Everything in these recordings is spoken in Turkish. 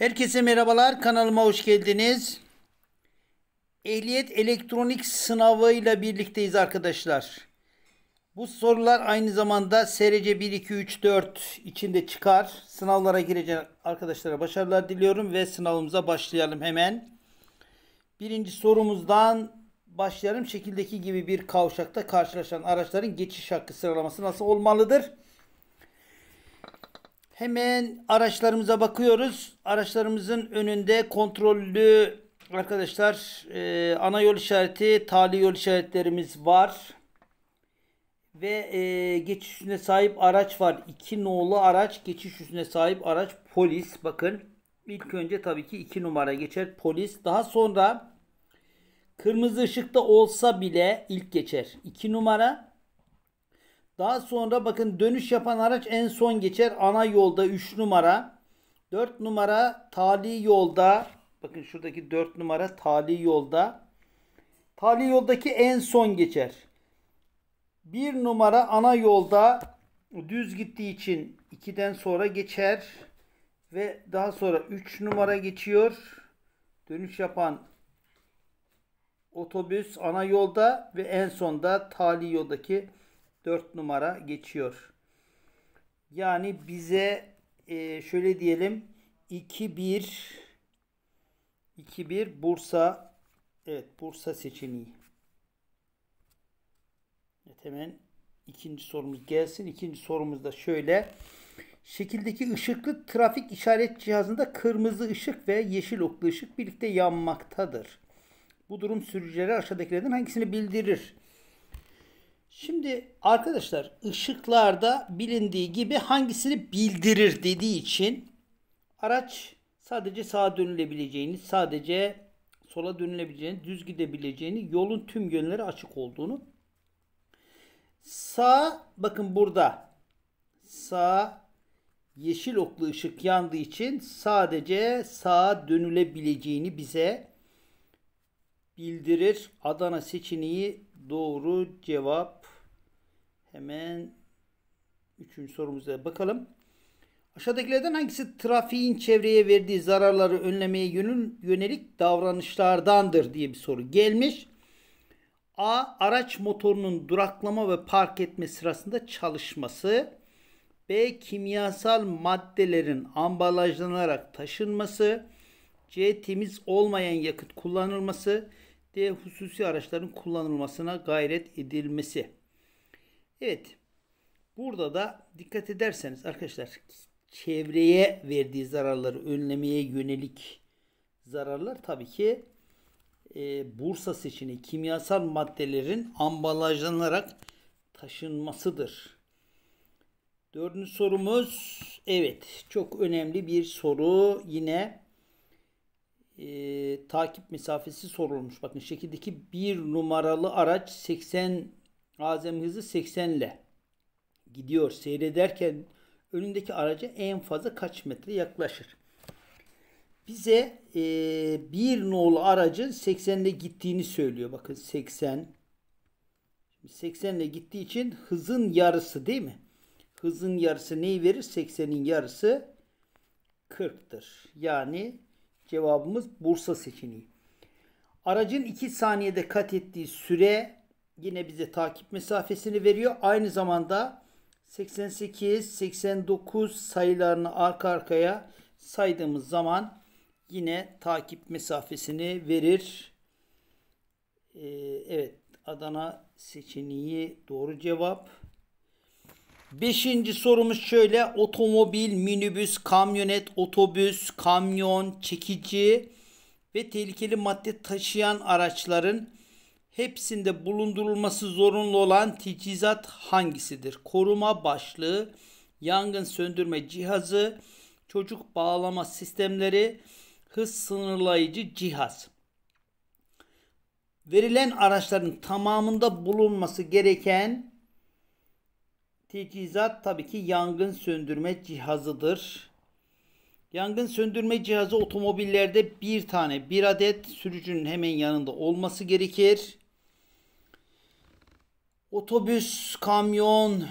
Herkese merhabalar. Kanalıma hoş geldiniz. Ehliyet elektronik sınavıyla birlikteyiz arkadaşlar. Bu sorular aynı zamanda SRC 1, 2, 3, 4 içinde çıkar. Sınavlara girecek arkadaşlara başarılar diliyorum ve sınavımıza başlayalım hemen. Birinci sorumuzdan başlayalım. Şekildeki gibi bir kavşakta karşılaşan araçların geçiş hakkı sıralaması nasıl olmalıdır? Hemen araçlarımıza bakıyoruz. Araçlarımızın önünde kontrollü arkadaşlar e, ana yol işareti, tali yol işaretlerimiz var. Ve e, geçiş üstüne sahip araç var. İki nolu araç, geçiş üstüne sahip araç polis. Bakın ilk önce tabii ki iki numara geçer polis. Daha sonra kırmızı ışıkta olsa bile ilk geçer. iki numara daha sonra bakın dönüş yapan araç en son geçer. Ana yolda 3 numara. 4 numara tali yolda. Bakın şuradaki 4 numara tali yolda. Tali yoldaki en son geçer. 1 numara ana yolda düz gittiği için 2'den sonra geçer. Ve daha sonra 3 numara geçiyor. Dönüş yapan otobüs ana yolda ve en sonda tali yoldaki 4 numara geçiyor. Yani bize e, şöyle diyelim 2-1 2-1 Bursa evet Bursa seçeneği. Evet hemen ikinci sorumuz gelsin. İkinci sorumuz da şöyle. Şekildeki ışıklı trafik işaret cihazında kırmızı ışık ve yeşil oklu ışık birlikte yanmaktadır. Bu durum sürücülere aşağıdakilerden hangisini bildirir? Şimdi arkadaşlar ışıklarda bilindiği gibi hangisini bildirir dediği için araç sadece sağa dönülebileceğini, sadece sola dönülebileceğini, düz gidebileceğini, yolun tüm yönleri açık olduğunu. Sağ bakın burada sağ yeşil oklu ışık yandığı için sadece sağa dönülebileceğini bize bildirir. Adana seçeneği Doğru cevap hemen üçüncü sorumuza bakalım. Aşağıdakilerden hangisi trafiğin çevreye verdiği zararları önlemeye yönelik davranışlardandır diye bir soru gelmiş. A. Araç motorunun duraklama ve park etme sırasında çalışması. B. Kimyasal maddelerin ambalajlanarak taşınması. C. Temiz olmayan yakıt kullanılması. D. Hususi araçların kullanılmasına gayret edilmesi. Evet. Burada da dikkat ederseniz arkadaşlar çevreye verdiği zararları önlemeye yönelik zararlar tabii ki e, Bursa seçeneği kimyasal maddelerin ambalajlanarak taşınmasıdır. Dördüncü sorumuz evet çok önemli bir soru yine e, takip mesafesi sorulmuş. Bakın şekildeki bir numaralı araç 80 azem hızı 80 ile gidiyor. Seyrederken önündeki araca en fazla kaç metre yaklaşır? Bize e, bir nolu aracın 80 ile gittiğini söylüyor. Bakın 80 80 ile gittiği için hızın yarısı değil mi? Hızın yarısı neyi verir? 80'in yarısı 40'tır. Yani Cevabımız Bursa seçeneği. Aracın 2 saniyede kat ettiği süre yine bize takip mesafesini veriyor. Aynı zamanda 88, 89 sayılarını arka arkaya saydığımız zaman yine takip mesafesini verir. Ee, evet Adana seçeneği doğru cevap. Beşinci sorumuz şöyle. Otomobil, minibüs, kamyonet, otobüs, kamyon, çekici ve tehlikeli madde taşıyan araçların hepsinde bulundurulması zorunlu olan tecihizat hangisidir? Koruma başlığı, yangın söndürme cihazı, çocuk bağlama sistemleri, hız sınırlayıcı cihaz. Verilen araçların tamamında bulunması gereken Tecizat tabii ki yangın söndürme cihazıdır. Yangın söndürme cihazı otomobillerde bir tane, bir adet sürücünün hemen yanında olması gerekir. Otobüs, kamyon,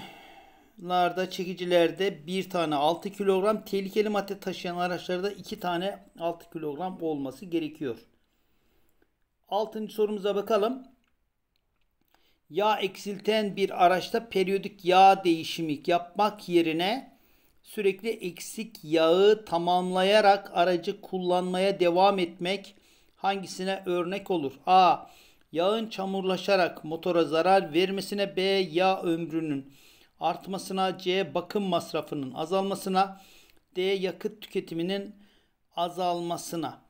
larda çekicilerde bir tane 6 kilogram tehlikeli madde taşıyan araçlarda iki tane 6 kilogram olması gerekiyor. Altıncı sorumuza bakalım yağ eksilten bir araçta periyodik yağ değişimi yapmak yerine sürekli eksik yağı tamamlayarak aracı kullanmaya devam etmek hangisine örnek olur? A. Yağın çamurlaşarak motora zarar vermesine B. Yağ ömrünün artmasına C. Bakım masrafının azalmasına D. Yakıt tüketiminin azalmasına.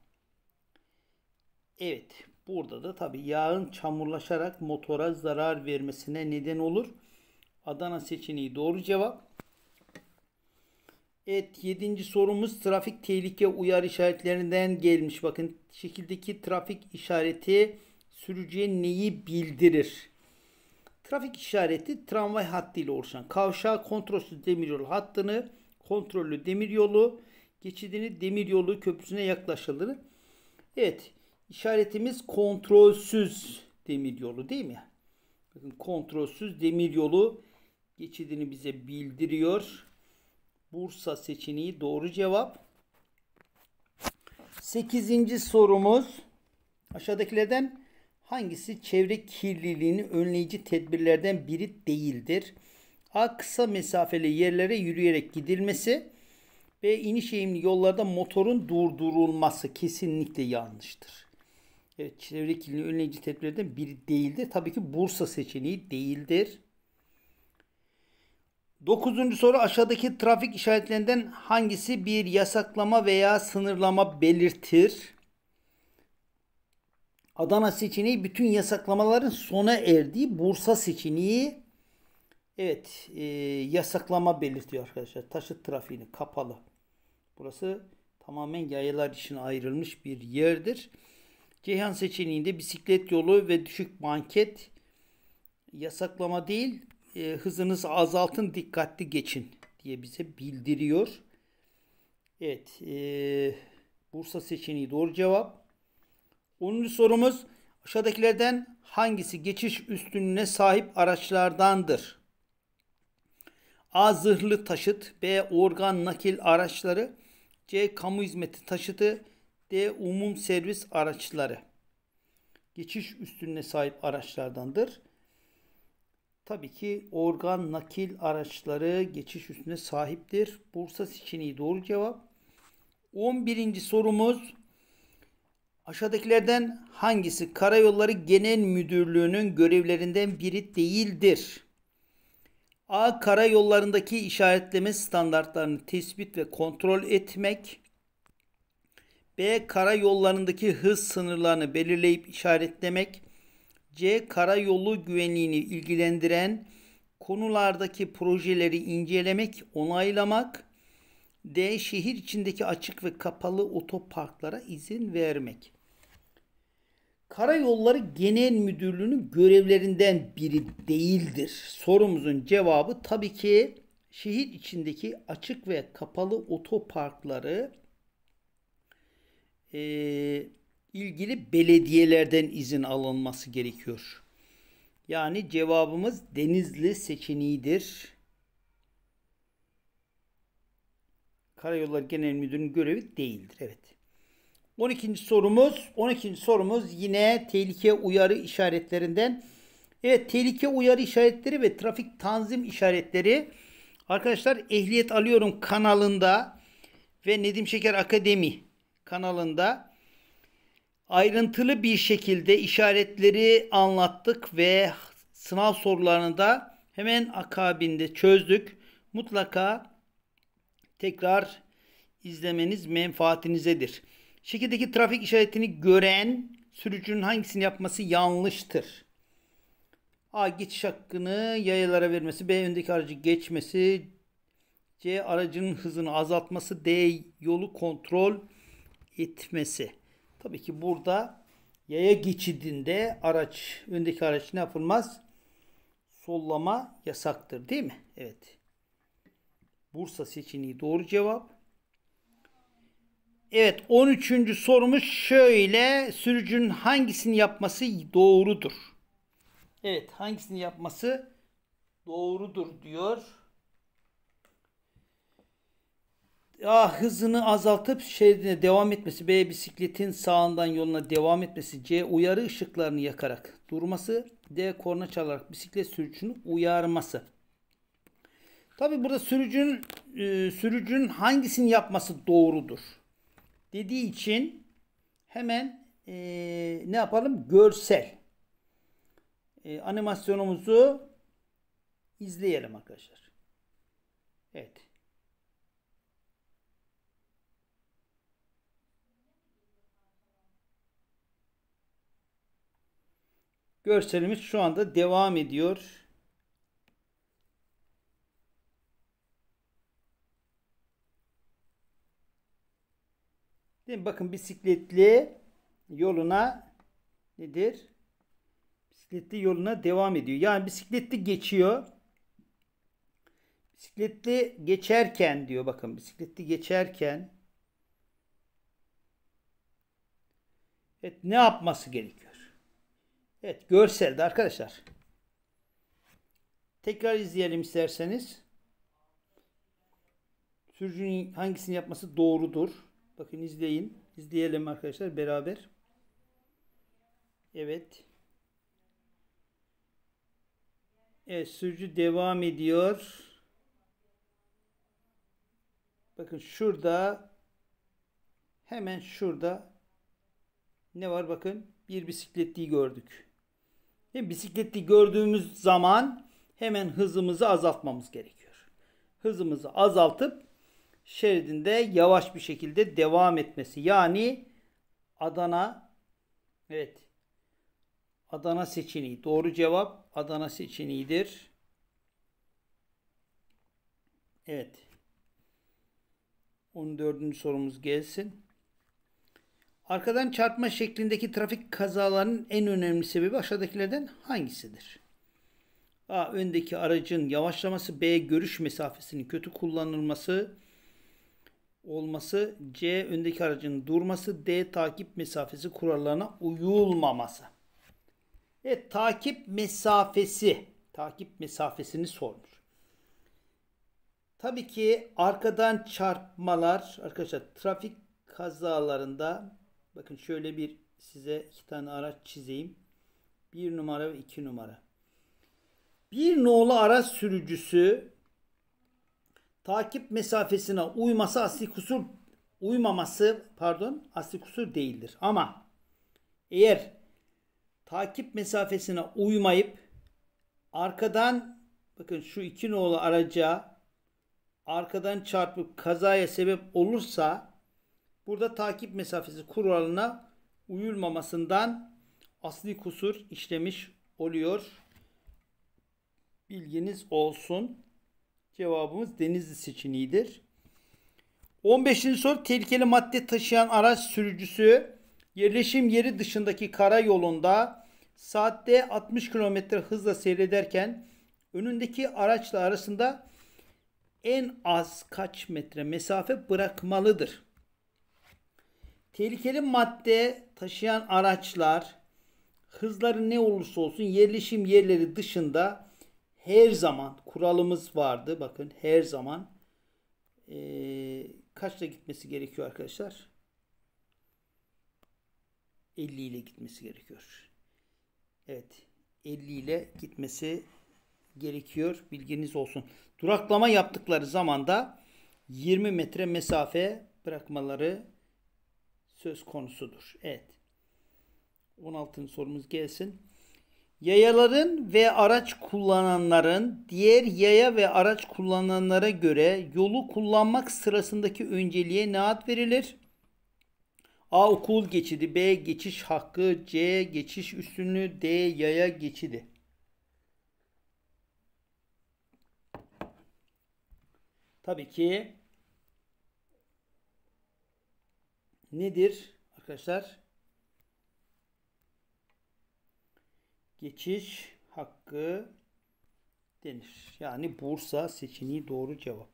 Evet Burada da tabii yağın çamurlaşarak motora zarar vermesine neden olur. Adana seçeneği doğru cevap. Evet 7. sorumuz trafik tehlike uyarı işaretlerinden gelmiş. Bakın şekildeki trafik işareti sürücüye neyi bildirir? Trafik işareti tramvay hattı ile oluşan kavşağı, kontrolsüz demiryolu hattını, kontrollü demiryolu, geçidini demiryolu köprüsüne yaklaşılır. Evet İşaretimiz kontrolsüz demir yolu değil mi? Bakın kontrolsüz demir yolu geçidini bize bildiriyor. Bursa seçeneği doğru cevap. Sekizinci sorumuz. Aşağıdakilerden hangisi çevre kirliliğini önleyici tedbirlerden biri değildir? A. Kısa mesafeli yerlere yürüyerek gidilmesi. B. iniş eğimli yollarda motorun durdurulması kesinlikle yanlıştır. Evet çevre kirliliği önleyici tedbirlerden biri değildir. Tabii ki Bursa seçeneği değildir. Dokuzuncu soru aşağıdaki trafik işaretlerinden hangisi bir yasaklama veya sınırlama belirtir? Adana seçeneği bütün yasaklamaların sona erdiği Bursa seçeneği evet e, yasaklama belirtiyor arkadaşlar. Taşıt trafiğini kapalı. Burası tamamen yayalar için ayrılmış bir yerdir. Ceyhan seçeneğinde bisiklet yolu ve düşük banket yasaklama değil e, hızınızı azaltın dikkatli geçin diye bize bildiriyor. Evet e, Bursa seçeneği doğru cevap. 10. sorumuz aşağıdakilerden hangisi geçiş üstünlüğüne sahip araçlardandır? A. Zırhlı taşıt B. Organ nakil araçları C. Kamu hizmeti taşıtı D. Umum servis araçları. Geçiş üstünlüğüne sahip araçlardandır. Tabii ki organ nakil araçları geçiş üstüne sahiptir. Bursa seçeneği doğru cevap. 11. sorumuz aşağıdakilerden hangisi Karayolları Genel Müdürlüğü'nün görevlerinden biri değildir? A. Karayollarındaki işaretleme standartlarını tespit ve kontrol etmek. B. Kara yollarındaki hız sınırlarını belirleyip işaretlemek. C. Kara yolu güvenliğini ilgilendiren konulardaki projeleri incelemek, onaylamak. D. Şehir içindeki açık ve kapalı otoparklara izin vermek. Karayolları Genel Müdürlüğü'nün görevlerinden biri değildir. Sorumuzun cevabı tabii ki şehir içindeki açık ve kapalı otoparkları e, ilgili belediyelerden izin alınması gerekiyor. Yani cevabımız Denizli seçeneğidir. Karayolları Genel Müdürü'nün görevi değildir. Evet. 12. sorumuz 12. sorumuz yine tehlike uyarı işaretlerinden. Evet tehlike uyarı işaretleri ve trafik tanzim işaretleri arkadaşlar ehliyet alıyorum kanalında ve Nedim Şeker Akademi kanalında ayrıntılı bir şekilde işaretleri anlattık ve sınav sorularını da hemen akabinde çözdük. Mutlaka tekrar izlemeniz menfaatinizedir. Şekildeki trafik işaretini gören sürücünün hangisini yapması yanlıştır? A. Geçiş hakkını yayalara vermesi. B. Öndeki aracı geçmesi. C. Aracının hızını azaltması. D. Yolu kontrol itmesi. Tabii ki burada yaya geçidinde araç, öndeki araç ne yapılmaz? Sollama yasaktır değil mi? Evet. Bursa seçeneği doğru cevap. Evet 13. sorumuz şöyle. Sürücünün hangisini yapması doğrudur? Evet hangisini yapması doğrudur diyor. A hızını azaltıp şeridine devam etmesi, B bisikletin sağından yoluna devam etmesi, C uyarı ışıklarını yakarak durması, D korna çalarak bisiklet sürücünü uyarması. Tabi burada sürücünün e, sürücünün hangisini yapması doğrudur dediği için hemen e, ne yapalım? Görsel e, animasyonumuzu izleyelim arkadaşlar. Evet. Görselimiz şu anda devam ediyor. Değil mi? Bakın bisikletli yoluna nedir? Bisikletli yoluna devam ediyor. Yani bisikletli geçiyor. Bisikletli geçerken diyor bakın bisikletli geçerken evet, ne yapması gerekiyor? Evet görseldi arkadaşlar. Tekrar izleyelim isterseniz. Sürücünün hangisini yapması doğrudur? Bakın izleyin. İzleyelim arkadaşlar beraber. Evet. Evet sürücü devam ediyor. Bakın şurada hemen şurada ne var bakın bir bisikletliği gördük. Değil Bisikleti gördüğümüz zaman hemen hızımızı azaltmamız gerekiyor. Hızımızı azaltıp şeridinde yavaş bir şekilde devam etmesi. Yani Adana evet Adana seçeneği. Doğru cevap Adana seçeneğidir. Evet. 14. sorumuz gelsin. Arkadan çarpma şeklindeki trafik kazalarının en önemli sebebi aşağıdakilerden hangisidir? A. Öndeki aracın yavaşlaması. B. Görüş mesafesinin kötü kullanılması olması. C. Öndeki aracın durması. D. Takip mesafesi kurallarına uyulmaması. Evet takip mesafesi. Takip mesafesini sormuş. Tabii ki arkadan çarpmalar arkadaşlar trafik kazalarında Bakın şöyle bir size iki tane araç çizeyim. Bir numara ve iki numara. Bir nolu araç sürücüsü takip mesafesine uyması asli kusur uymaması pardon asli kusur değildir. Ama eğer takip mesafesine uymayıp arkadan bakın şu iki nolu araca arkadan çarpıp kazaya sebep olursa Burada takip mesafesi kuralına uyulmamasından asli kusur işlemiş oluyor. Bilginiz olsun. Cevabımız Denizli seçeneğidir. 15. soru tehlikeli madde taşıyan araç sürücüsü yerleşim yeri dışındaki kara yolunda saatte 60 km hızla seyrederken önündeki araçla arasında en az kaç metre mesafe bırakmalıdır? Tehlikeli madde taşıyan araçlar hızları ne olursa olsun yerleşim yerleri dışında her zaman kuralımız vardı. Bakın her zaman e, kaçla gitmesi gerekiyor arkadaşlar? 50 ile gitmesi gerekiyor. Evet 50 ile gitmesi gerekiyor. Bilginiz olsun. Duraklama yaptıkları zaman da 20 metre mesafe bırakmaları söz konusudur. Evet. 16. sorumuz gelsin. Yayaların ve araç kullananların diğer yaya ve araç kullananlara göre yolu kullanmak sırasındaki önceliğe ne ad verilir? A. Okul geçidi. B. Geçiş hakkı. C. Geçiş üstünlüğü. D. Yaya geçidi. Tabii ki nedir arkadaşlar? Geçiş hakkı denir. Yani Bursa seçeneği doğru cevap.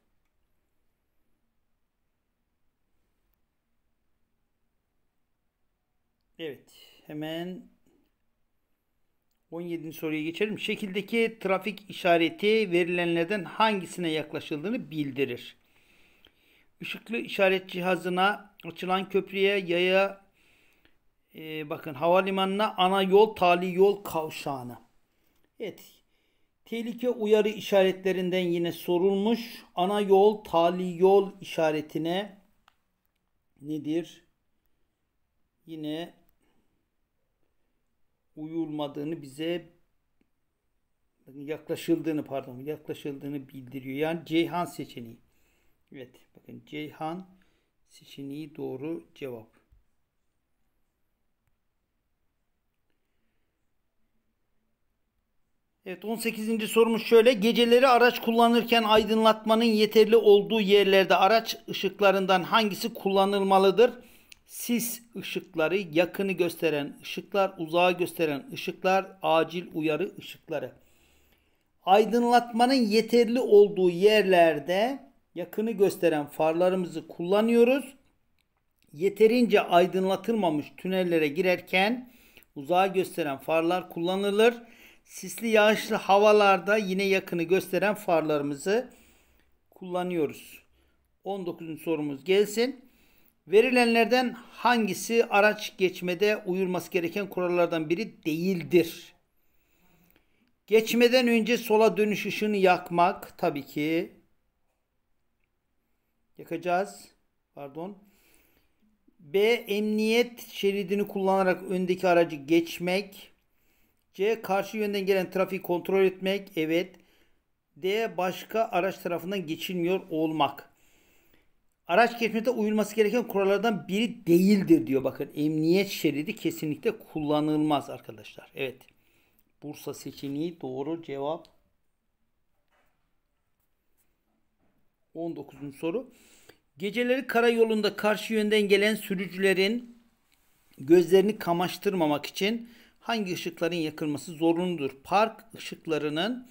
Evet, hemen 17. soruya geçelim. Şekildeki trafik işareti verilenlerden hangisine yaklaşıldığını bildirir ışıklı işaret cihazına açılan köprüye yaya e, bakın havalimanına ana yol tali yol kavşağına. Evet. Tehlike uyarı işaretlerinden yine sorulmuş. Ana yol tali yol işaretine nedir? Yine uyulmadığını bize yaklaşıldığını pardon yaklaşıldığını bildiriyor. Yani Ceyhan seçeneği. Evet bakın Ceyhan seçeneği doğru cevap. Evet 18. sorumuz şöyle. Geceleri araç kullanırken aydınlatmanın yeterli olduğu yerlerde araç ışıklarından hangisi kullanılmalıdır? Sis ışıkları, yakını gösteren ışıklar, uzağı gösteren ışıklar, acil uyarı ışıkları. Aydınlatmanın yeterli olduğu yerlerde yakını gösteren farlarımızı kullanıyoruz. Yeterince aydınlatılmamış tünellere girerken uzağa gösteren farlar kullanılır. Sisli yağışlı havalarda yine yakını gösteren farlarımızı kullanıyoruz. 19. sorumuz gelsin. Verilenlerden hangisi araç geçmede uyulması gereken kurallardan biri değildir? Geçmeden önce sola dönüş ışığını yakmak tabii ki yakacağız. Pardon. B. Emniyet şeridini kullanarak öndeki aracı geçmek. C. Karşı yönden gelen trafiği kontrol etmek. Evet. D. Başka araç tarafından geçilmiyor olmak. Araç geçmede uyulması gereken kurallardan biri değildir diyor. Bakın emniyet şeridi kesinlikle kullanılmaz arkadaşlar. Evet. Bursa seçeneği doğru cevap 19. soru. Geceleri karayolunda karşı yönden gelen sürücülerin gözlerini kamaştırmamak için hangi ışıkların yakılması zorunludur? Park ışıklarının,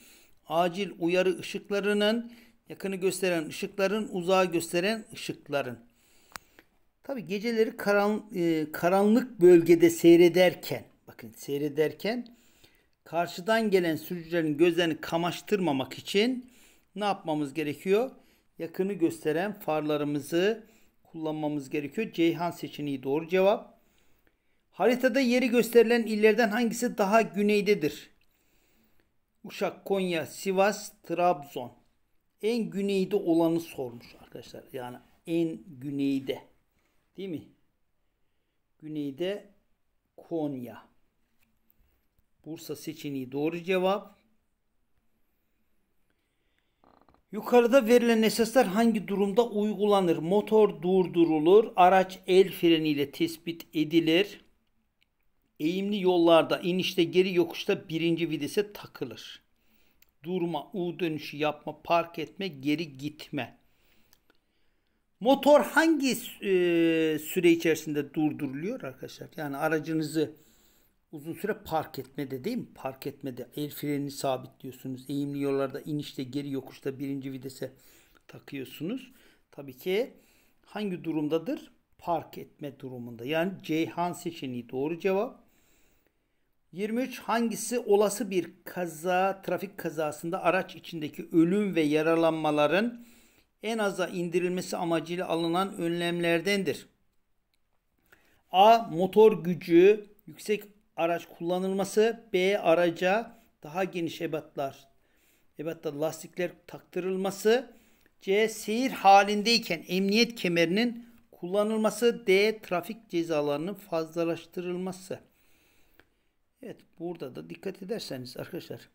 acil uyarı ışıklarının, yakını gösteren ışıkların, uzağı gösteren ışıkların. Tabi geceleri karan, e, karanlık bölgede seyrederken, bakın seyrederken karşıdan gelen sürücülerin gözlerini kamaştırmamak için ne yapmamız gerekiyor? yakını gösteren farlarımızı kullanmamız gerekiyor. Ceyhan seçeneği doğru cevap. Haritada yeri gösterilen illerden hangisi daha güneydedir? Uşak, Konya, Sivas, Trabzon. En güneyde olanı sormuş arkadaşlar. Yani en güneyde. Değil mi? Güneyde Konya. Bursa seçeneği doğru cevap. Yukarıda verilen esaslar hangi durumda uygulanır? Motor durdurulur, araç el freniyle tespit edilir. Eğimli yollarda, inişte, geri yokuşta birinci videse takılır. Durma, U dönüşü yapma, park etme, geri gitme. Motor hangi e, süre içerisinde durduruluyor arkadaşlar? Yani aracınızı uzun süre park etmede değil mi? Park etmede el frenini sabitliyorsunuz. Eğimli yollarda inişte geri yokuşta birinci videse takıyorsunuz. Tabii ki hangi durumdadır? Park etme durumunda. Yani Ceyhan seçeneği doğru cevap. 23 hangisi olası bir kaza, trafik kazasında araç içindeki ölüm ve yaralanmaların en aza indirilmesi amacıyla alınan önlemlerdendir? A. Motor gücü yüksek araç kullanılması, B araca daha geniş ebatlar, ebatta lastikler taktırılması, C seyir halindeyken emniyet kemerinin kullanılması, D trafik cezalarının fazlalaştırılması. Evet burada da dikkat ederseniz arkadaşlar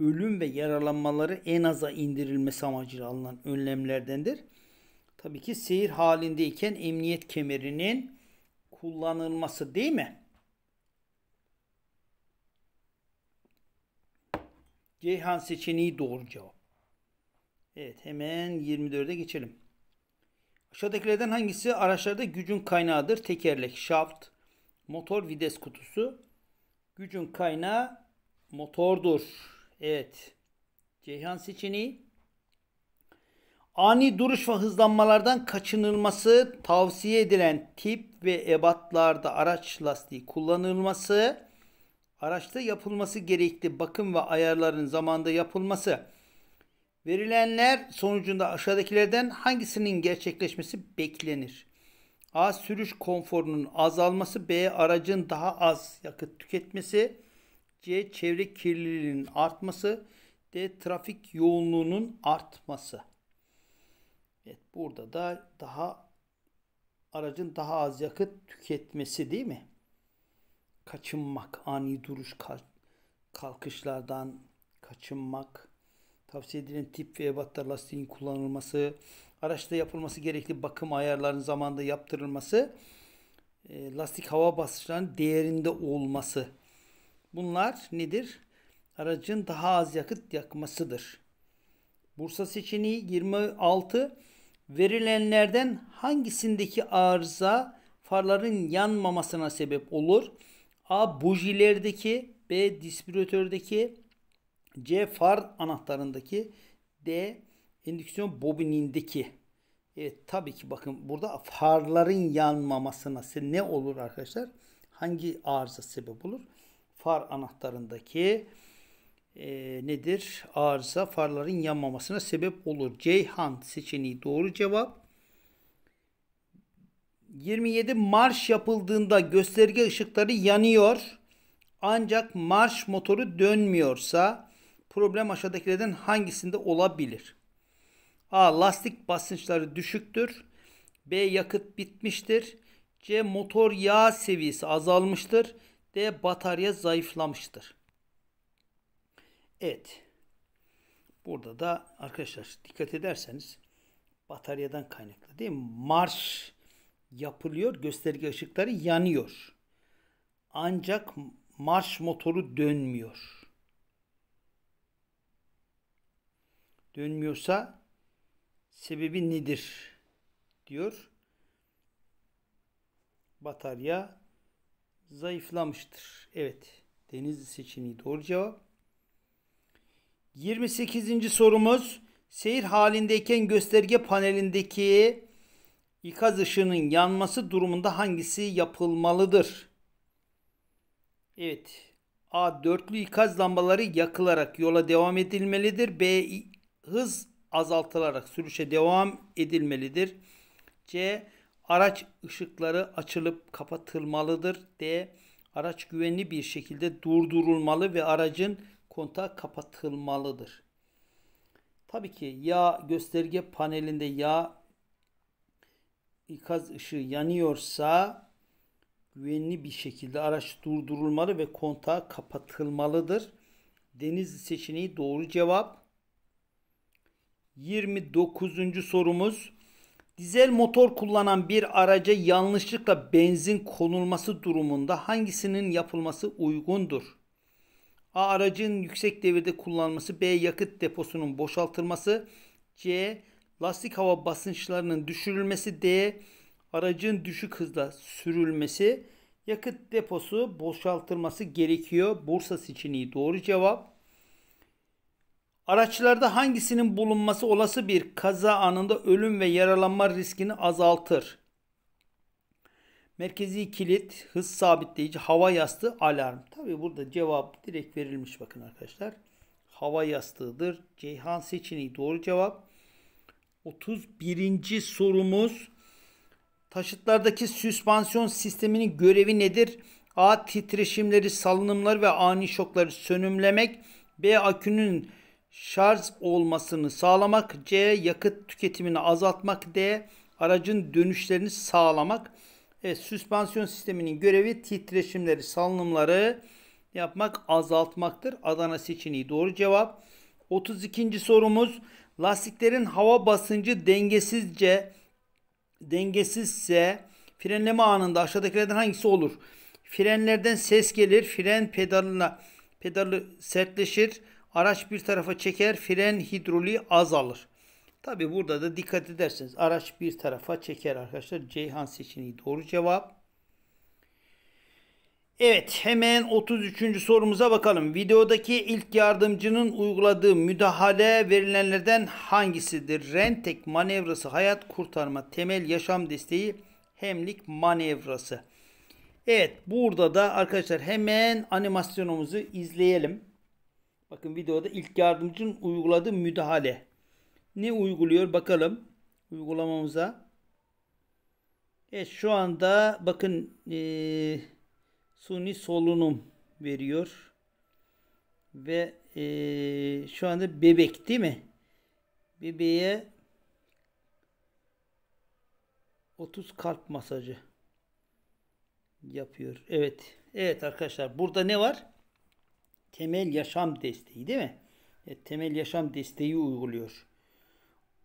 ölüm ve yaralanmaları en aza indirilmesi amacıyla alınan önlemlerdendir. Tabii ki seyir halindeyken emniyet kemerinin kullanılması değil mi? Ceyhan seçeneği doğru cevap. Evet hemen 24'e geçelim. Aşağıdakilerden hangisi araçlarda gücün kaynağıdır? Tekerlek, şaft, motor, vides kutusu. Gücün kaynağı motordur. Evet. Ceyhan seçeneği. Ani duruş ve hızlanmalardan kaçınılması, tavsiye edilen tip ve ebatlarda araç lastiği kullanılması, araçta yapılması gerekli bakım ve ayarların zamanda yapılması, verilenler sonucunda aşağıdakilerden hangisinin gerçekleşmesi beklenir? A. Sürüş konforunun azalması, B. Aracın daha az yakıt tüketmesi, C. Çevre kirliliğinin artması, D. Trafik yoğunluğunun artması. Evet burada da daha aracın daha az yakıt tüketmesi değil mi? kaçınmak, ani duruş kalkışlardan kaçınmak, tavsiye edilen tip ve ebatta lastiğin kullanılması, araçta yapılması gerekli bakım ayarlarının zamanında yaptırılması, e, lastik hava basınçlarının değerinde olması. Bunlar nedir? Aracın daha az yakıt yakmasıdır. Bursa seçeneği 26 verilenlerden hangisindeki arıza farların yanmamasına sebep olur? A. Bujilerdeki B. Dispirotördeki C. Far anahtarındaki D. indüksiyon bobinindeki Evet tabii ki bakın burada farların yanmamasına ne olur arkadaşlar? Hangi arıza sebep olur? Far anahtarındaki e, nedir? Arıza farların yanmamasına sebep olur. Ceyhan seçeneği doğru cevap. 27 marş yapıldığında gösterge ışıkları yanıyor. Ancak marş motoru dönmüyorsa problem aşağıdakilerden hangisinde olabilir? A. Lastik basınçları düşüktür. B. Yakıt bitmiştir. C. Motor yağ seviyesi azalmıştır. D. Batarya zayıflamıştır. Evet. Burada da arkadaşlar dikkat ederseniz bataryadan kaynaklı değil mi? Marş yapılıyor. Gösterge ışıkları yanıyor. Ancak marş motoru dönmüyor. Dönmüyorsa sebebi nedir diyor. Batarya zayıflamıştır. Evet. Denizli seçeneği doğru cevap. 28. sorumuz seyir halindeyken gösterge panelindeki ikaz ışığının yanması durumunda hangisi yapılmalıdır? Evet. A. Dörtlü ikaz lambaları yakılarak yola devam edilmelidir. B. Hız azaltılarak sürüşe devam edilmelidir. C. Araç ışıkları açılıp kapatılmalıdır. D. Araç güvenli bir şekilde durdurulmalı ve aracın kontağı kapatılmalıdır. Tabii ki yağ gösterge panelinde yağ ikaz ışığı yanıyorsa güvenli bir şekilde araç durdurulmalı ve kontağı kapatılmalıdır. Denizli seçeneği doğru cevap. 29. sorumuz. Dizel motor kullanan bir araca yanlışlıkla benzin konulması durumunda hangisinin yapılması uygundur? A. Aracın yüksek devirde kullanılması. B. Yakıt deposunun boşaltılması. C lastik hava basınçlarının düşürülmesi D. Aracın düşük hızda sürülmesi. Yakıt deposu boşaltılması gerekiyor. Bursa seçeneği doğru cevap. Araçlarda hangisinin bulunması olası bir kaza anında ölüm ve yaralanma riskini azaltır? Merkezi kilit, hız sabitleyici, hava yastığı, alarm. Tabi burada cevap direkt verilmiş bakın arkadaşlar. Hava yastığıdır. Ceyhan seçeneği doğru cevap. 31. sorumuz taşıtlardaki süspansiyon sisteminin görevi nedir? A. Titreşimleri, salınımları ve ani şokları sönümlemek. B. Akünün şarj olmasını sağlamak. C. Yakıt tüketimini azaltmak. D. Aracın dönüşlerini sağlamak. Evet, süspansiyon sisteminin görevi titreşimleri, salınımları yapmak, azaltmaktır. Adana seçeneği doğru cevap. 32. sorumuz Lastiklerin hava basıncı dengesizce dengesizse frenleme anında aşağıdakilerden hangisi olur? Frenlerden ses gelir, fren pedalına pedalı sertleşir, araç bir tarafa çeker, fren hidroliği azalır. Tabi burada da dikkat ederseniz araç bir tarafa çeker arkadaşlar. Ceyhan seçeneği doğru cevap. Evet hemen 33. sorumuza bakalım. Videodaki ilk yardımcının uyguladığı müdahale verilenlerden hangisidir? Rentek manevrası hayat kurtarma temel yaşam desteği hemlik manevrası. Evet burada da arkadaşlar hemen animasyonumuzu izleyelim. Bakın videoda ilk yardımcının uyguladığı müdahale. Ne uyguluyor bakalım uygulamamıza. Evet şu anda bakın ee, suni solunum veriyor. Ve e, şu anda bebek değil mi? Bebeğe 30 kalp masajı yapıyor. Evet. Evet arkadaşlar burada ne var? Temel yaşam desteği değil mi? Evet, temel yaşam desteği uyguluyor.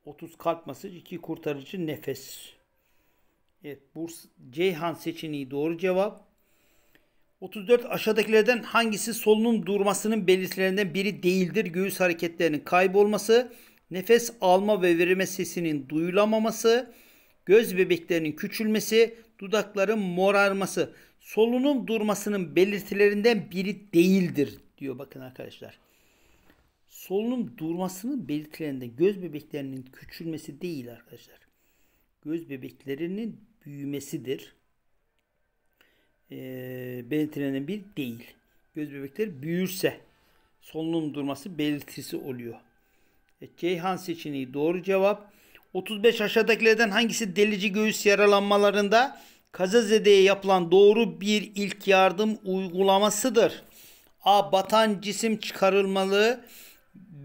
30 kalp masajı, 2 kurtarıcı nefes. Evet, Burs Ceyhan seçeneği doğru cevap. 34 aşağıdakilerden hangisi solunum durmasının belirtilerinden biri değildir? Göğüs hareketlerinin kaybolması, nefes alma ve verme sesinin duyulamaması, göz bebeklerinin küçülmesi, dudakların morarması. Solunum durmasının belirtilerinden biri değildir diyor bakın arkadaşlar. Solunum durmasının belirtilerinden göz bebeklerinin küçülmesi değil arkadaşlar. Göz bebeklerinin büyümesidir e, ee, belirtilenen bir değil. Göz bebekleri büyürse solunum durması belirtisi oluyor. E, Ceyhan seçeneği doğru cevap. 35 aşağıdakilerden hangisi delici göğüs yaralanmalarında kazazedeye yapılan doğru bir ilk yardım uygulamasıdır? A. Batan cisim çıkarılmalı.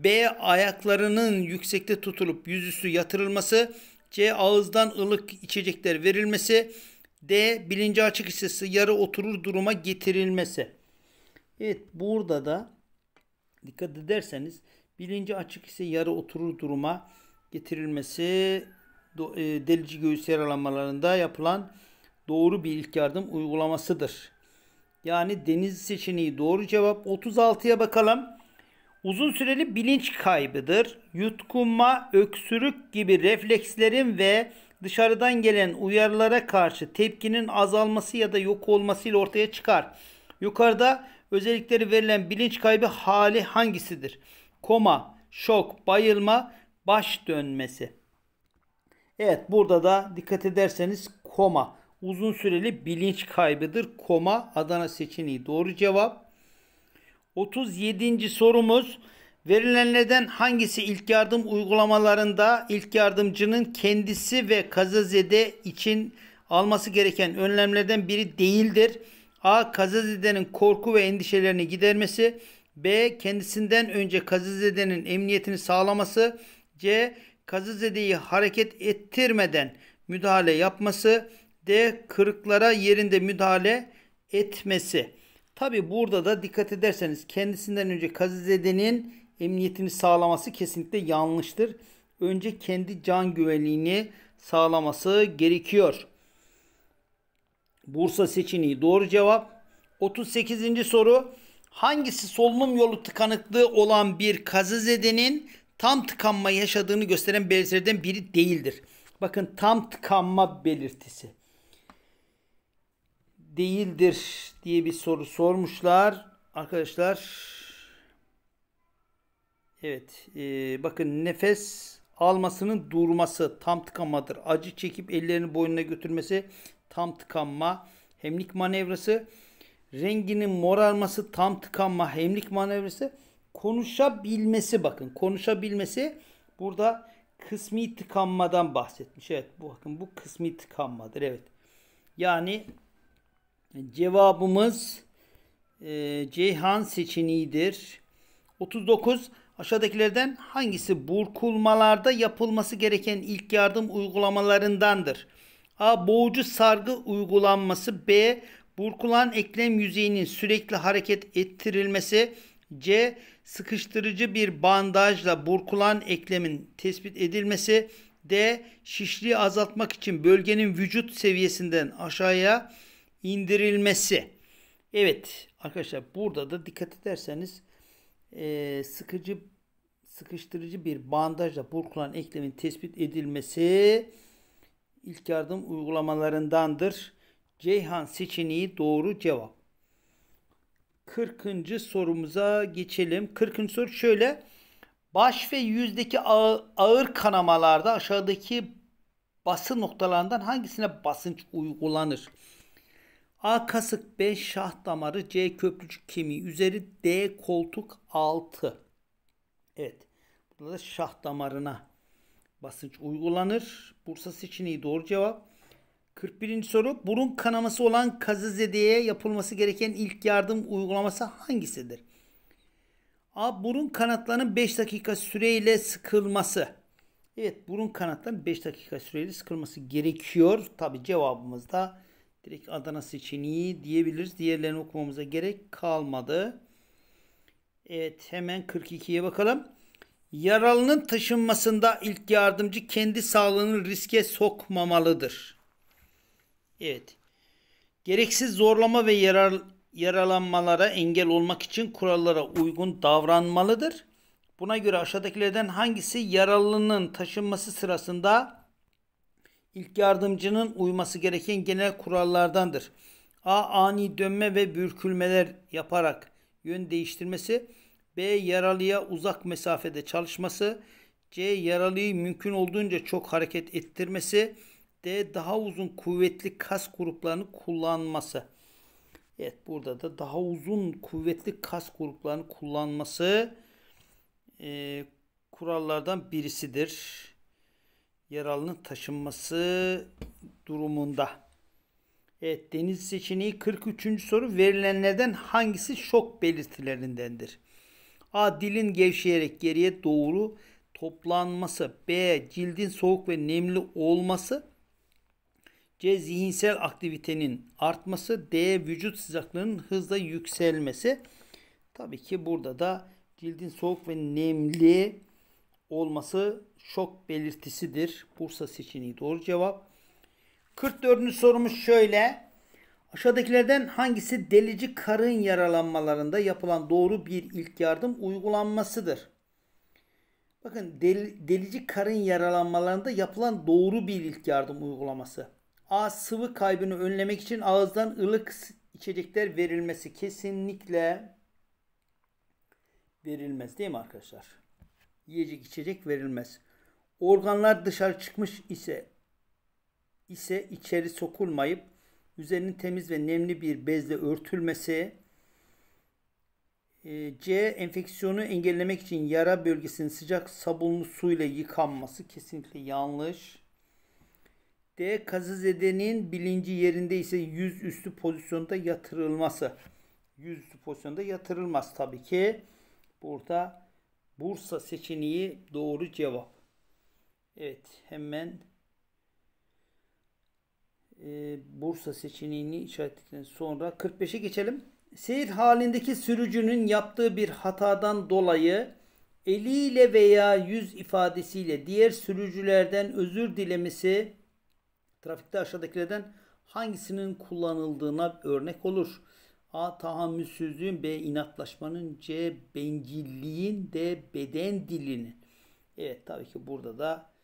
B. Ayaklarının yüksekte tutulup yüzüstü yatırılması. C. Ağızdan ılık içecekler verilmesi. D. Bilinci açık hissesi yarı oturur duruma getirilmesi. Evet burada da dikkat ederseniz bilinci açık ise yarı oturur duruma getirilmesi e, delici göğüs yaralanmalarında yapılan doğru bir ilk yardım uygulamasıdır. Yani deniz seçeneği doğru cevap. 36'ya bakalım. Uzun süreli bilinç kaybıdır. Yutkunma, öksürük gibi reflekslerin ve dışarıdan gelen uyarılara karşı tepkinin azalması ya da yok olması ile ortaya çıkar. Yukarıda özellikleri verilen bilinç kaybı hali hangisidir? Koma, şok, bayılma, baş dönmesi. Evet burada da dikkat ederseniz koma uzun süreli bilinç kaybıdır. Koma Adana seçeneği doğru cevap. 37. sorumuz Verilenlerden hangisi ilk yardım uygulamalarında ilk yardımcının kendisi ve kazazede için alması gereken önlemlerden biri değildir? A. Kazazedenin korku ve endişelerini gidermesi. B. Kendisinden önce kazazedenin emniyetini sağlaması. C. Kazazedeyi hareket ettirmeden müdahale yapması. D. Kırıklara yerinde müdahale etmesi. Tabi burada da dikkat ederseniz kendisinden önce kazazedenin emniyetini sağlaması kesinlikle yanlıştır. Önce kendi can güvenliğini sağlaması gerekiyor. Bursa seçeneği doğru cevap. 38. soru. Hangisi solunum yolu tıkanıklığı olan bir kazazedenin tam tıkanma yaşadığını gösteren belirtilerden biri değildir? Bakın tam tıkanma belirtisi değildir diye bir soru sormuşlar. Arkadaşlar Evet e, bakın nefes almasının durması tam tıkanmadır. Acı çekip ellerini boynuna götürmesi tam tıkanma. Hemlik manevrası renginin morarması tam tıkanma. Hemlik manevrası konuşabilmesi bakın konuşabilmesi burada kısmi tıkanmadan bahsetmiş. Evet bu bakın bu kısmi tıkanmadır. Evet. Yani cevabımız e, Ceyhan seçeneğidir. 39 Aşağıdakilerden hangisi burkulmalarda yapılması gereken ilk yardım uygulamalarındandır? A. Boğucu sargı uygulanması. B. Burkulan eklem yüzeyinin sürekli hareket ettirilmesi. C. Sıkıştırıcı bir bandajla burkulan eklemin tespit edilmesi. D. Şişliği azaltmak için bölgenin vücut seviyesinden aşağıya indirilmesi. Evet arkadaşlar burada da dikkat ederseniz e, sıkıcı sıkıştırıcı bir bandajla burkulan eklemin tespit edilmesi ilk yardım uygulamalarındandır. Ceyhan seçeneği doğru cevap. 40. sorumuza geçelim. 40. soru şöyle. Baş ve yüzdeki ağır, kanamalarda aşağıdaki basın noktalarından hangisine basınç uygulanır? A kasık B şah damarı C köprücük kemiği üzeri D koltuk altı. Evet. Burada da şah damarına basınç uygulanır. Bursa seçeneği doğru cevap. 41. soru. Burun kanaması olan kazızedeye yapılması gereken ilk yardım uygulaması hangisidir? A. Burun kanatlarının 5 dakika süreyle sıkılması. Evet burun kanatlarının 5 dakika süreyle sıkılması gerekiyor. Tabi cevabımız da Direkt Adana seçeneği diyebiliriz. Diğerlerini okumamıza gerek kalmadı. Evet hemen 42'ye bakalım. Yaralının taşınmasında ilk yardımcı kendi sağlığını riske sokmamalıdır. Evet. Gereksiz zorlama ve yarar, yaralanmalara engel olmak için kurallara uygun davranmalıdır. Buna göre aşağıdakilerden hangisi yaralının taşınması sırasında ilk yardımcının uyması gereken genel kurallardandır. A. Ani dönme ve bürkülmeler yaparak yön değiştirmesi. B. Yaralıya uzak mesafede çalışması. C. Yaralıyı mümkün olduğunca çok hareket ettirmesi. D. Daha uzun kuvvetli kas gruplarını kullanması. Evet burada da daha uzun kuvvetli kas gruplarını kullanması e, kurallardan birisidir yaralının taşınması durumunda. Evet deniz seçeneği 43. soru verilenlerden hangisi şok belirtilerindendir? A. Dilin gevşeyerek geriye doğru toplanması. B. Cildin soğuk ve nemli olması. C. Zihinsel aktivitenin artması. D. Vücut sıcaklığının hızla yükselmesi. Tabii ki burada da cildin soğuk ve nemli olması şok belirtisidir. Bursa seçeneği doğru cevap. 44. sorumuz şöyle. Aşağıdakilerden hangisi delici karın yaralanmalarında yapılan doğru bir ilk yardım uygulanmasıdır? Bakın del, delici karın yaralanmalarında yapılan doğru bir ilk yardım uygulaması. A. Sıvı kaybını önlemek için ağızdan ılık içecekler verilmesi kesinlikle verilmez değil mi arkadaşlar? Yiyecek içecek verilmez. Organlar dışarı çıkmış ise ise içeri sokulmayıp üzerinin temiz ve nemli bir bezle örtülmesi e, C. Enfeksiyonu engellemek için yara bölgesinin sıcak sabunlu suyla yıkanması kesinlikle yanlış. D. Kazazedenin bilinci yerinde ise yüz üstü pozisyonda yatırılması. Yüz üstü pozisyonda yatırılmaz tabii ki. Burada Bursa seçeneği doğru cevap. Evet hemen e, Bursa seçeneğini işaretledikten sonra 45'e geçelim. Seyir halindeki sürücünün yaptığı bir hatadan dolayı eliyle veya yüz ifadesiyle diğer sürücülerden özür dilemesi trafikte aşağıdakilerden hangisinin kullanıldığına örnek olur. A. Tahammülsüzlüğün B. inatlaşmanın C. Bencilliğin D. Beden dilinin. Evet tabii ki burada da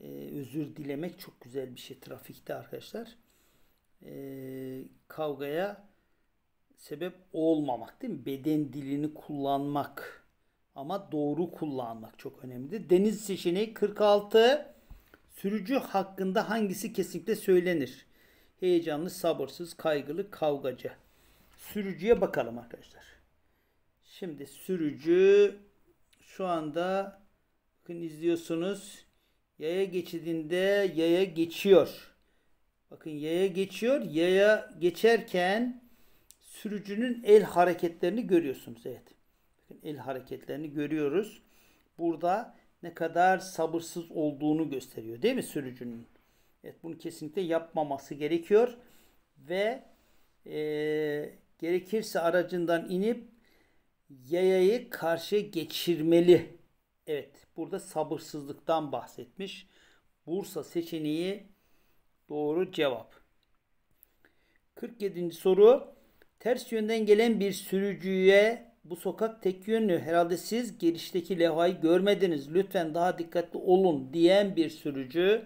e, özür dilemek çok güzel bir şey trafikte arkadaşlar. E, kavgaya sebep olmamak değil mi? Beden dilini kullanmak ama doğru kullanmak çok önemli. Deniz seçeneği 46. Sürücü hakkında hangisi kesinlikle söylenir? Heyecanlı, sabırsız, kaygılı, kavgacı. Sürücüye bakalım arkadaşlar. Şimdi sürücü şu anda bakın izliyorsunuz Yaya geçidinde yaya geçiyor. Bakın yaya geçiyor. Yaya geçerken sürücünün el hareketlerini görüyorsunuz. Evet. Bakın el hareketlerini görüyoruz. Burada ne kadar sabırsız olduğunu gösteriyor değil mi sürücünün? Evet bunu kesinlikle yapmaması gerekiyor. Ve e, gerekirse aracından inip yayayı karşı geçirmeli. Evet burada sabırsızlıktan bahsetmiş. Bursa seçeneği doğru cevap. 47. soru. Ters yönden gelen bir sürücüye bu sokak tek yönlü herhalde siz girişteki levhayı görmediniz lütfen daha dikkatli olun diyen bir sürücü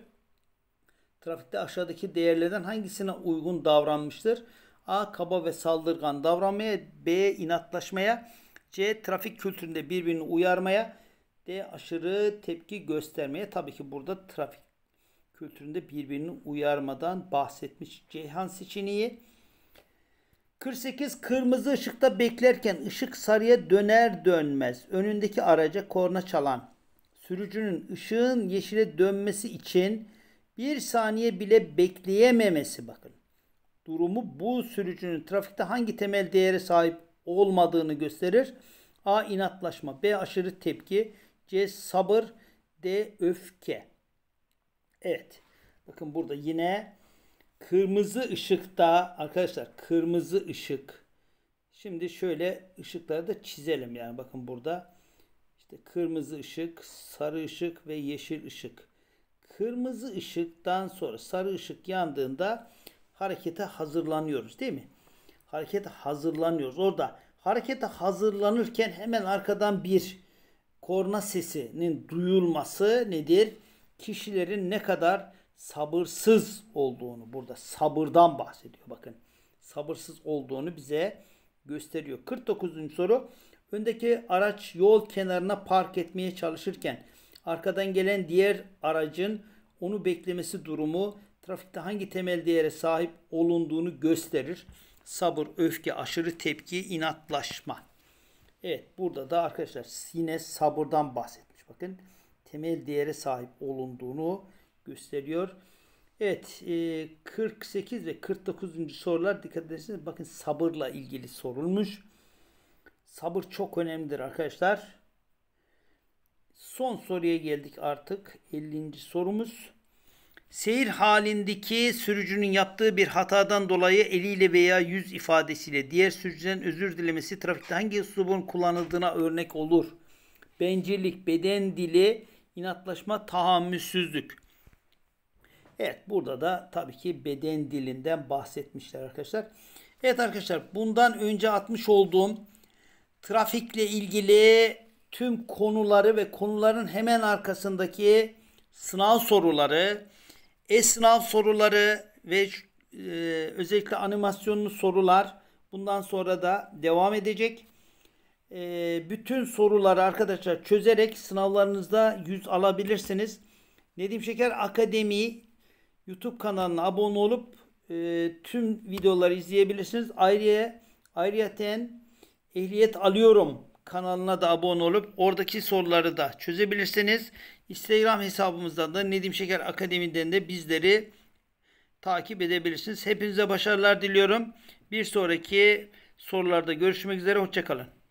trafikte aşağıdaki değerlerden hangisine uygun davranmıştır? A. Kaba ve saldırgan davranmaya B. inatlaşmaya C. Trafik kültüründe birbirini uyarmaya de aşırı tepki göstermeye tabii ki burada trafik kültüründe birbirini uyarmadan bahsetmiş Ceyhan Seçeneği. 48 kırmızı ışıkta beklerken ışık sarıya döner dönmez önündeki araca korna çalan sürücünün ışığın yeşile dönmesi için bir saniye bile bekleyememesi bakın. Durumu bu sürücünün trafikte hangi temel değere sahip olmadığını gösterir. A. inatlaşma. B. Aşırı tepki. C sabır, D öfke. Evet. Bakın burada yine kırmızı ışıkta arkadaşlar kırmızı ışık. Şimdi şöyle ışıkları da çizelim yani bakın burada işte kırmızı ışık, sarı ışık ve yeşil ışık. Kırmızı ışıktan sonra sarı ışık yandığında harekete hazırlanıyoruz değil mi? Harekete hazırlanıyoruz. Orada harekete hazırlanırken hemen arkadan bir korna sesinin duyulması nedir? Kişilerin ne kadar sabırsız olduğunu burada sabırdan bahsediyor bakın. Sabırsız olduğunu bize gösteriyor. 49. soru. Öndeki araç yol kenarına park etmeye çalışırken arkadan gelen diğer aracın onu beklemesi durumu trafikte hangi temel değere sahip olunduğunu gösterir. Sabır, öfke, aşırı tepki, inatlaşma. Evet burada da arkadaşlar yine sabırdan bahsetmiş. Bakın temel değere sahip olunduğunu gösteriyor. Evet 48 e, ve 49. sorular dikkat ederseniz bakın sabırla ilgili sorulmuş. Sabır çok önemlidir arkadaşlar. Son soruya geldik artık. 50. sorumuz seyir halindeki sürücünün yaptığı bir hatadan dolayı eliyle veya yüz ifadesiyle diğer sürücüden özür dilemesi trafikte hangi üslubun kullanıldığına örnek olur? Bencillik, beden dili, inatlaşma, tahammülsüzlük. Evet burada da tabii ki beden dilinden bahsetmişler arkadaşlar. Evet arkadaşlar bundan önce atmış olduğum trafikle ilgili tüm konuları ve konuların hemen arkasındaki sınav soruları Esnav soruları ve e, özellikle animasyonlu sorular bundan sonra da devam edecek. E, bütün soruları arkadaşlar çözerek sınavlarınızda yüz alabilirsiniz. Nedim Şeker Akademi YouTube kanalına abone olup e, tüm videoları izleyebilirsiniz. Ayrıca ayrıyeten ehliyet alıyorum kanalına da abone olup oradaki soruları da çözebilirsiniz. Instagram hesabımızdan da Nedim Şeker Akademi'den de bizleri takip edebilirsiniz. Hepinize başarılar diliyorum. Bir sonraki sorularda görüşmek üzere. Hoşçakalın.